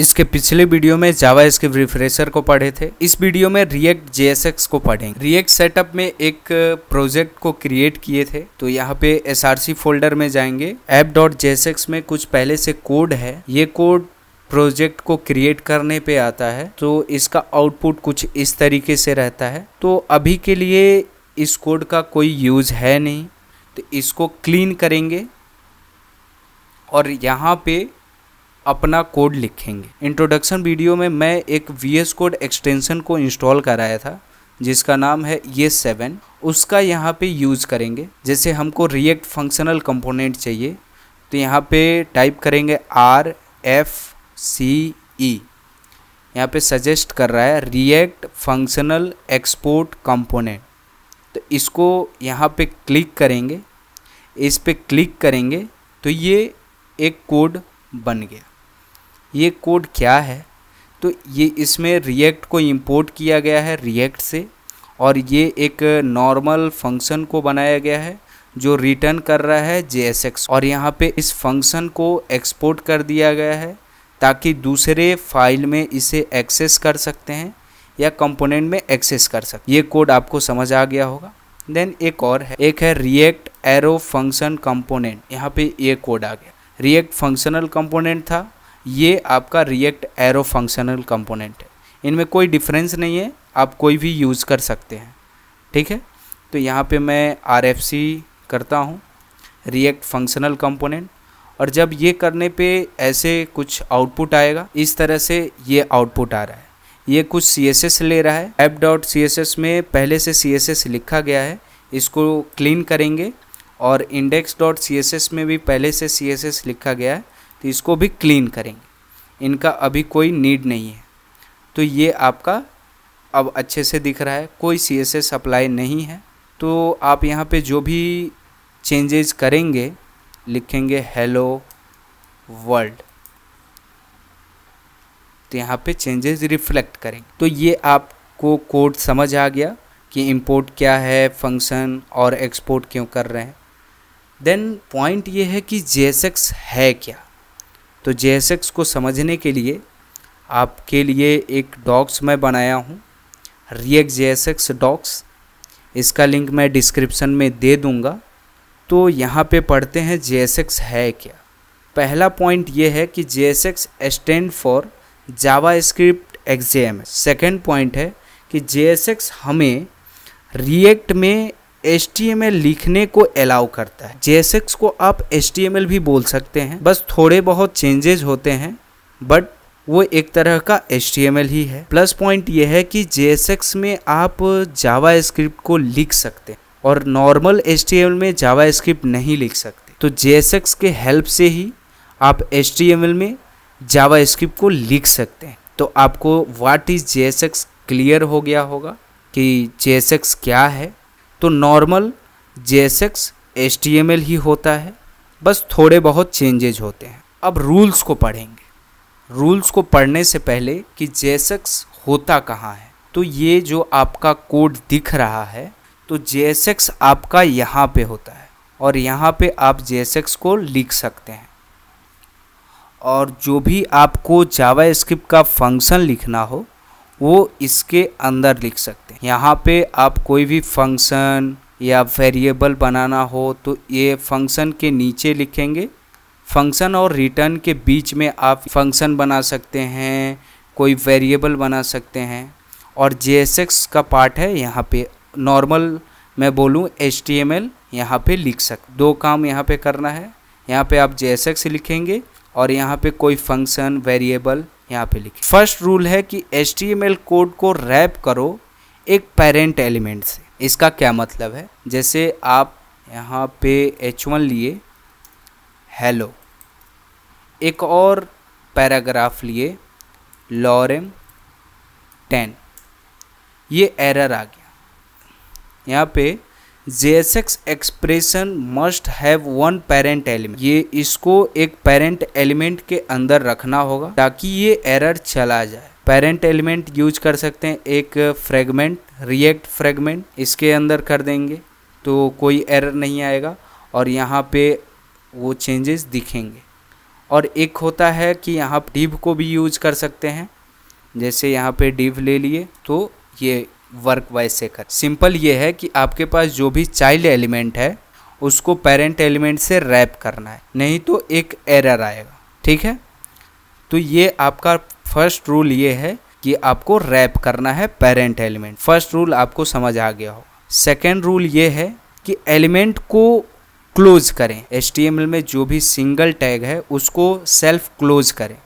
इसके पिछले वीडियो में जावा इसके रिफ्रेशर को पढ़े थे इस वीडियो में रिएक्ट जेएसएक्स को पढ़ेंगे रिएक्ट सेटअप में एक प्रोजेक्ट को क्रिएट किए थे तो यहाँ पे एसआरसी फोल्डर में जाएंगे एप डॉट जेएसएक्स में कुछ पहले से कोड है ये कोड प्रोजेक्ट को क्रिएट करने पे आता है तो इसका आउटपुट कुछ इस तरीके से रहता है तो अभी के लिए इस कोड का कोई यूज है नहीं तो इसको क्लीन करेंगे और यहाँ पे अपना कोड लिखेंगे इंट्रोडक्शन वीडियो में मैं एक वी एस कोड एक्सटेंशन को इंस्टॉल कराया था जिसका नाम है ये सेवन उसका यहाँ पे यूज़ करेंगे जैसे हमको रिएक्ट फंक्शनल कंपोनेंट चाहिए तो यहाँ पे टाइप करेंगे आर एफ सी ई यहाँ पे सजेस्ट कर रहा है रिएक्ट फंक्शनल एक्सपोर्ट कंपोनेंट तो इसको यहाँ पे क्लिक करेंगे इस पर क्लिक करेंगे तो ये एक कोड बन गया ये कोड क्या है तो ये इसमें रिएक्ट को इंपोर्ट किया गया है रिएक्ट से और ये एक नॉर्मल फंक्शन को बनाया गया है जो रिटर्न कर रहा है जे और यहाँ पे इस फंक्शन को एक्सपोर्ट कर दिया गया है ताकि दूसरे फाइल में इसे एक्सेस कर सकते हैं या कंपोनेंट में एक्सेस कर सकते ये कोड आपको समझ आ गया होगा देन एक और है एक है रिएक्ट एरो फंक्शन कंपोनेंट यहाँ पे ये कोड आ गया रिएक्ट फंक्शनल कंपोनेंट था ये आपका रिएक्ट एरो फंक्शनल कंपोनेंट है इनमें कोई डिफरेंस नहीं है आप कोई भी यूज़ कर सकते हैं ठीक है तो यहाँ पे मैं आर करता हूँ रिएक्ट फंक्शनल कंपोनेंट और जब ये करने पे ऐसे कुछ आउटपुट आएगा इस तरह से ये आउटपुट आ रहा है ये कुछ सी एस एस ले रहा है app dot C S S में पहले से सी एस एस लिखा गया है इसको क्लीन करेंगे और index dot C S S में भी पहले से सी एस एस लिखा गया है तो इसको भी क्लीन करेंगे इनका अभी कोई नीड नहीं है तो ये आपका अब अच्छे से दिख रहा है कोई सी एस एस अप्लाई नहीं है तो आप यहाँ पे जो भी चेंजेस करेंगे लिखेंगे हेलो वर्ल्ड तो यहाँ पे चेंजेस रिफ्लेक्ट करेंगे तो ये आपको कोड समझ आ गया कि इंपोर्ट क्या है फंक्शन और एक्सपोर्ट क्यों कर रहे हैं देन पॉइंट ये है कि जेसेक्स है क्या तो जे को समझने के लिए आपके लिए एक डॉक्स मैं बनाया हूँ रिएक्ट जे डॉक्स इसका लिंक मैं डिस्क्रिप्शन में दे दूँगा तो यहाँ पे पढ़ते हैं जे है क्या पहला पॉइंट ये है कि J stand for JavaScript एक्जेम सेकेंड पॉइंट है कि जे हमें रिएक्ट में एच लिखने को अलाउ करता है जेसेक्स को आप एच भी बोल सकते हैं बस थोड़े बहुत चेंजेज होते हैं बट वो एक तरह का एच ही है प्लस पॉइंट यह है कि जे में आप जावा स्क्रिप्ट को लिख सकते हैं और नॉर्मल एच में जावा स्क्रिप्ट नहीं लिख सकते तो जे के हेल्प से ही आप एच में जावा स्क्रिप्ट को लिख सकते हैं तो आपको वाट इज़ जे क्लियर हो गया होगा कि जे क्या है तो normal J S M L ही होता है बस थोड़े बहुत चेंजेज होते हैं अब रूल्स को पढ़ेंगे रूल्स को पढ़ने से पहले कि जे होता कहाँ है तो ये जो आपका कोड दिख रहा है तो जे आपका यहाँ पे होता है और यहाँ पे आप जे को लिख सकते हैं और जो भी आपको जावा स्क्रिप्ट का फंक्शन लिखना हो वो इसके अंदर लिख सकते हैं यहाँ पे आप कोई भी फंक्शन या वेरिएबल बनाना हो तो ये फंक्शन के नीचे लिखेंगे फंक्शन और रिटर्न के बीच में आप फंक्शन बना सकते हैं कोई वेरिएबल बना सकते हैं और जे का पार्ट है यहाँ पे नॉर्मल मैं बोलूँ एच टी एम एल यहाँ पर लिख सक दो काम यहाँ पे करना है यहाँ पे आप जे लिखेंगे और यहाँ पे कोई फंक्शन वेरिएबल यहाँ पे लिखे फर्स्ट रूल है कि एच कोड को रैप करो एक पेरेंट एलिमेंट से इसका क्या मतलब है जैसे आप यहाँ पे एच वन लिए हेलो एक और पैराग्राफ लिए लॉरेम टेन ये एरर आ गया यहाँ पे JSX expression must have one parent element ये इसको एक पेरेंट एलिमेंट के अंदर रखना होगा ताकि ये एरर चला जाए पेरेंट एलिमेंट यूज कर सकते हैं एक फ्रेगमेंट रिएक्ट फ्रेगमेंट इसके अंदर कर देंगे तो कोई एरर नहीं आएगा और यहाँ पे वो चेंजेस दिखेंगे और एक होता है कि यहाँ डिव को भी यूज कर सकते हैं जैसे यहाँ पे डिव ले लिए तो ये वर्क वैसे कर सिंपल ये है कि आपके पास जो भी चाइल्ड एलिमेंट है उसको पेरेंट एलिमेंट से रैप करना है नहीं तो एक एरर आएगा ठीक है तो ये आपका फर्स्ट रूल ये है कि आपको रैप करना है पेरेंट एलिमेंट फर्स्ट रूल आपको समझ आ गया हो सेकेंड रूल ये है कि एलिमेंट को क्लोज करें एच में जो भी सिंगल टैग है उसको सेल्फ क्लोज करें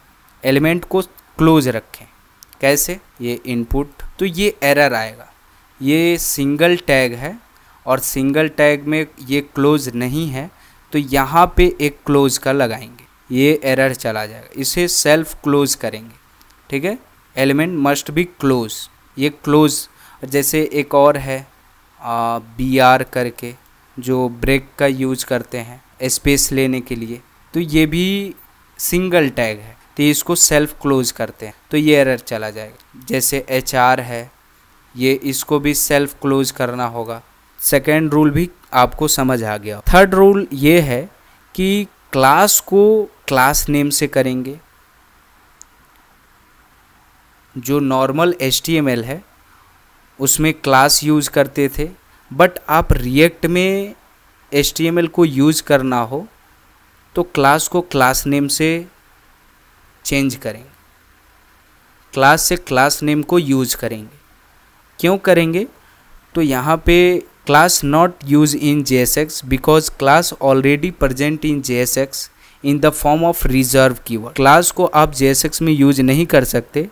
एलिमेंट को क्लोज रखें कैसे ये इनपुट तो ये एरर आएगा ये सिंगल टैग है और सिंगल टैग में ये क्लोज नहीं है तो यहाँ पे एक क्लोज का लगाएंगे ये एरर चला जाएगा इसे सेल्फ क्लोज करेंगे ठीक है एलिमेंट मस्ट बी क्लोज ये क्लोज जैसे एक और है बी आर करके जो ब्रेक का यूज करते हैं स्पेस लेने के लिए तो ये भी सिंगल टैग है तो इसको सेल्फ क्लोज करते हैं तो ये एरर चला जाएगा जैसे एच है ये इसको भी सेल्फ क्लोज करना होगा सेकेंड रूल भी आपको समझ आ गया थर्ड रूल ये है कि क्लास को क्लास नेम से करेंगे जो नॉर्मल एच है उसमें क्लास यूज़ करते थे बट आप रिएक्ट में एच को यूज़ करना हो तो क्लास को क्लास नेम से चेंज करेंगे क्लास से क्लास नेम को यूज करेंगे क्यों करेंगे तो यहाँ पे class not use in J S X because class already present in J S X in the form of reserve keyword class को आप जे एस एक्स में यूज नहीं कर सकते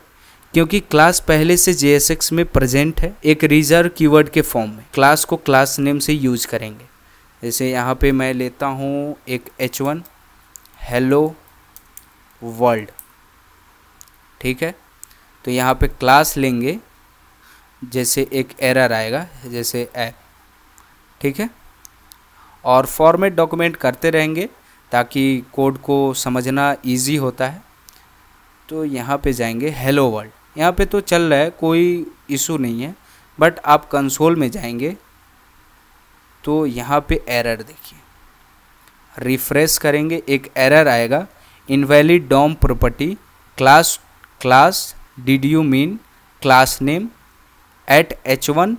क्योंकि क्लास पहले से जे एस एक्स में प्रजेंट है एक रिजर्व कीवर्ड के फॉर्म में क्लास को क्लास नेम से यूज करेंगे जैसे यहाँ पे मैं लेता हूँ एक एच वन हेलो वर्ल्ड ठीक है तो यहाँ पे क्लास लेंगे जैसे एक एरर आएगा जैसे ए ठीक है और फॉर्मेट डॉक्यूमेंट करते रहेंगे ताकि कोड को समझना इजी होता है तो यहाँ पे जाएंगे हेलो वर्ल्ड यहाँ पे तो चल रहा है कोई इशू नहीं है बट आप कंसोल में जाएंगे तो यहाँ पे एरर देखिए रिफ्रेश करेंगे एक एरर आएगा invalid DOM property class class did you mean class name at H one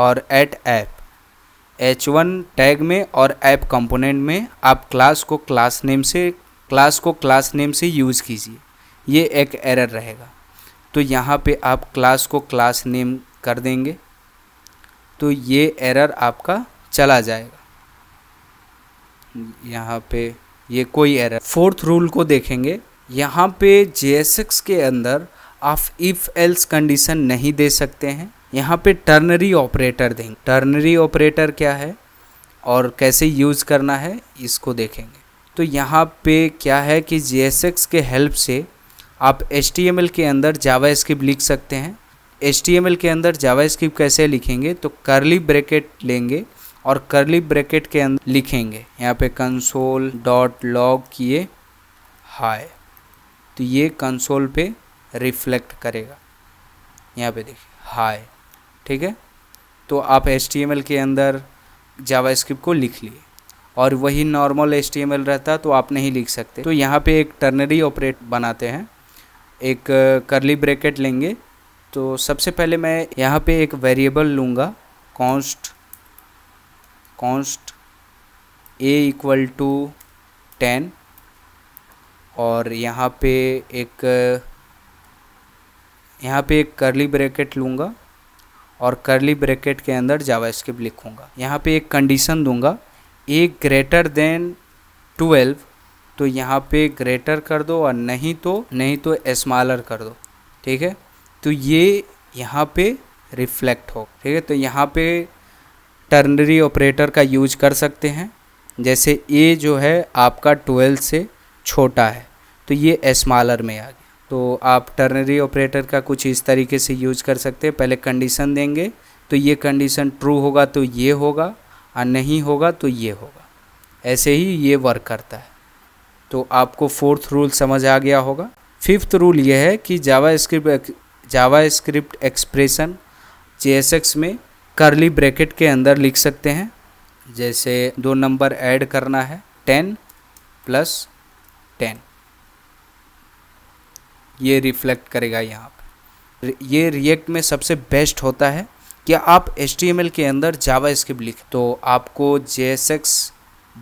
और at app H one tag में और ऐप कंपोनेंट में आप क्लास को क्लास नेम से क्लास को क्लास नेम से यूज़ कीजिए ये एक एरर रहेगा तो यहाँ पे आप क्लास को क्लास नेम कर देंगे तो ये एरर आपका चला जाएगा यहाँ पे ये कोई एरर फोर्थ रूल को देखेंगे यहाँ पे जे के अंदर आप इफ़ एल्स कंडीशन नहीं दे सकते हैं यहाँ पे टर्नरी ऑपरेटर देंगे टर्नरी ऑपरेटर क्या है और कैसे यूज़ करना है इसको देखेंगे तो यहाँ पे क्या है कि जे के हेल्प से आप एच के अंदर जावा लिख सकते हैं एच के अंदर जावा कैसे लिखेंगे तो करली ब्रेकेट लेंगे और करली ब्रेकेट के अंदर लिखेंगे यहाँ पे कंसोल डॉट लॉग किए हाय तो ये कंसोल पे रिफ्लेक्ट करेगा यहाँ पे देखिए हाय ठीक है तो आप एच के अंदर जावा को लिख लिए और वही नॉर्मल एच रहता तो आप नहीं लिख सकते तो यहाँ पे एक टर्नरी ऑपरेट बनाते हैं एक करली uh, ब्रेकेट लेंगे तो सबसे पहले मैं यहाँ पे एक वेरिएबल लूँगा const const A equal to ten और यहाँ पे एक यहाँ पे एक करली ब्रैकेट लूँगा और करली ब्रैकेट के अंदर जावा लिखूँगा यहाँ पे एक कंडीशन दूंगा ए ग्रेटर देन ट्वेल्व तो यहाँ पे ग्रेटर कर दो और नहीं तो नहीं तो स्मॉलर कर दो ठीक है तो ये यहाँ पे रिफ्लेक्ट हो ठीक है तो यहाँ पे टर्नरी ऑपरेटर का यूज कर सकते हैं जैसे ए जो है आपका ट्वेल्व से छोटा है तो ये एस्मालर में आ गया तो आप टर्नरी ऑपरेटर का कुछ इस तरीके से यूज कर सकते हैं पहले कंडीशन देंगे तो ये कंडीशन ट्रू होगा तो ये होगा और नहीं होगा तो ये होगा ऐसे ही ये वर्क करता है तो आपको फोर्थ रूल समझ आ गया होगा फिफ्थ रूल ये है कि JavaScript JavaScript expression J में करली ब्रैकेट के अंदर लिख सकते हैं जैसे दो नंबर ऐड करना है टेन प्लस टेन ये रिफ्लेक्ट करेगा यहाँ पर ये रिएक्ट में सबसे बेस्ट होता है कि आप एच के अंदर जावा स्क्रिप्ट लिख तो आपको जे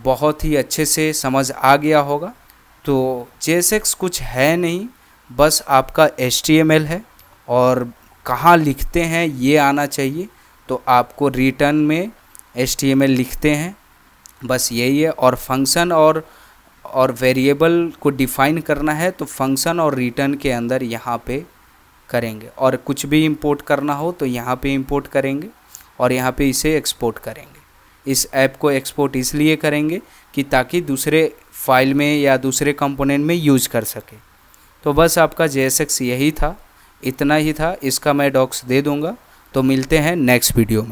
बहुत ही अच्छे से समझ आ गया होगा तो जे कुछ है नहीं बस आपका एच है और कहाँ लिखते हैं ये आना चाहिए तो आपको रिटर्न में एच लिखते हैं बस यही है और फंक्शन और और वेरिएबल को डिफाइन करना है तो फंक्शन और रिटर्न के अंदर यहाँ पे करेंगे और कुछ भी इंपोर्ट करना हो तो यहाँ पे इंपोर्ट करेंगे और यहाँ पे इसे एक्सपोर्ट करेंगे इस ऐप को एक्सपोर्ट इसलिए करेंगे कि ताकि दूसरे फाइल में या दूसरे कंपोनेंट में यूज़ कर सके तो बस आपका जे यही था इतना ही था इसका मैं डॉक्स दे दूँगा तो मिलते हैं नेक्स्ट वीडियो में